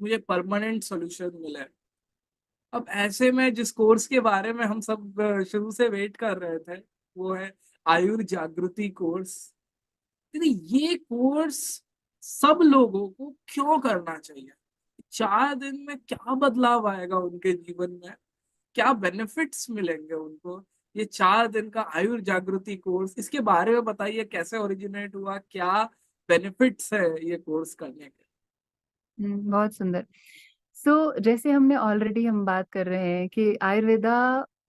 मुझे permanent solution मिला है अब ऐसे में जिस कोर्स के बारे में हम सब शुरू से वेट कर रहे थे वो है आयुर जागृति कोर्स ये कोर्स सब लोगों को क्यों करना चाहिए चार दिन में क्या बदलाव आएगा उनके जीवन में क्या बेनिफिट्स मिलेंगे उनको ये चार दिन का आयुर जागृति कोर्स इसके बारे में बताइए कैसे ओरिजिनेट हुआ क्या बेनिफिट्स है ये कोर्स करने के हम्म, बहुत सुंदर। सो जैसे हमने ऑलरेडी हम बात कर रहे हैं कि आयुर्वेदा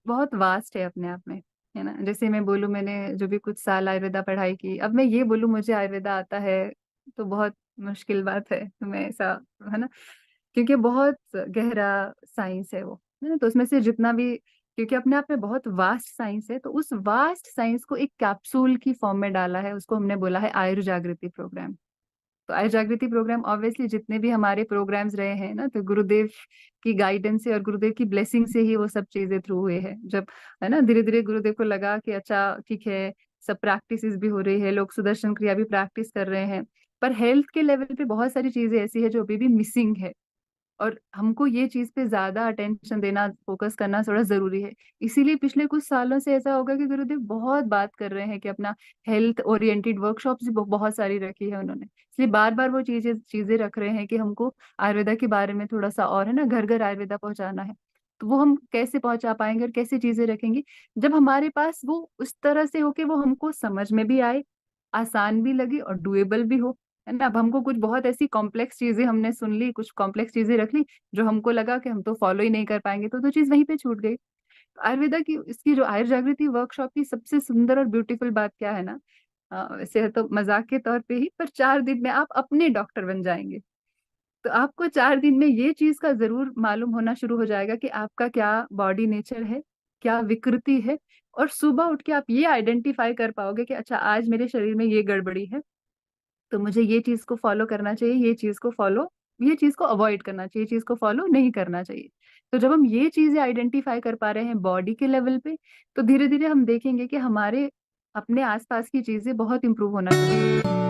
बहुत वास्ट है अपने आप में, है ना? जैसे मैं बोलू मैंने जो भी कुछ साल आयुर्वेदा पढ़ाई की, अब मैं ये बोलू मुझे आयुर्वेदा आता है, तो बहुत मुश्किल बात है। मैं ऐसा है ना? क्योंकि बहुत गहरा साइंस है वो, है ना? तो उसमें से जितना भी क्योंकि अपने आप में बहुत वास्ट साइंस है, तो उस वास्ट साइंस को एक कैप्सूल की फॉर्म में डाला है, उसको हमने बोला है आयुर्जागृति प्रोग्राम। तो आय जागृति प्रोग्राम ऑब्वियसली जितने भी हमारे प्रोग्राम्स रहे हैं ना तो गुरुदेव की गाइडेंस से और गुरुदेव की ब्लेसिंग से ही वो सब चीजें थ्रू हुए हैं जब है ना धीरे धीरे गुरुदेव को लगा कि अच्छा ठीक है सब प्रैक्टिस भी हो रही है लोग सुदर्शन क्रिया भी प्रैक्टिस कर रहे हैं पर हेल्थ के लेवल पे बहुत सारी चीजें ऐसी है जो अभी भी मिसिंग है और हमको ये चीज पे ज्यादा अटेंशन देना फोकस करना थोड़ा जरूरी है इसीलिए पिछले कुछ सालों से ऐसा होगा कि गुरुदेव बहुत बात कर रहे हैं कि अपना हेल्थ ओरिएंटेड वर्कशॉप भी बहुत सारी रखी है उन्होंने इसलिए बार बार वो चीजें चीजें रख रहे हैं कि हमको आयुर्वेदा के बारे में थोड़ा सा और है ना घर घर आयुर्वेदा पहुंचाना है तो वो हम कैसे पहुंचा पाएंगे और कैसे चीजें रखेंगे जब हमारे पास वो उस तरह से हो कि वो हमको समझ में भी आए आसान भी लगे और डुएबल भी हो है ना अब हमको कुछ बहुत ऐसी कॉम्प्लेक्स चीजें हमने सुन ली कुछ कॉम्प्लेक्स चीजें रख ली जो हमको लगा कि हम तो फॉलो ही नहीं कर पाएंगे तो तो चीज वहीं पे छूट गई आयुर्वेदा की इसकी जो आयुर जागृति वर्कशॉप की सबसे सुंदर और ब्यूटीफुल बात क्या है ना वैसे तो मजाक के तौर पे ही पर चार दिन में आप अपने डॉक्टर बन जाएंगे तो आपको चार दिन में ये चीज का जरूर मालूम होना शुरू हो जाएगा कि आपका क्या बॉडी नेचर है क्या विकृति है और सुबह उठ के आप ये आइडेंटिफाई कर पाओगे कि अच्छा आज मेरे शरीर में ये गड़बड़ी है तो मुझे ये चीज़ को फॉलो करना चाहिए, ये चीज़ को फॉलो ये चीज़ को अवॉइड करना चाहिए, ये चीज़ को फॉलो नहीं करना चाहिए। तो जब हम ये चीज़ें आइडेंटिफ़ाई कर पा रहे हैं बॉडी के लेवल पे, तो धीरे-धीरे हम देखेंगे कि हमारे अपने आस-पास की चीज़ें बहुत इम्प्रूव होना चाहिए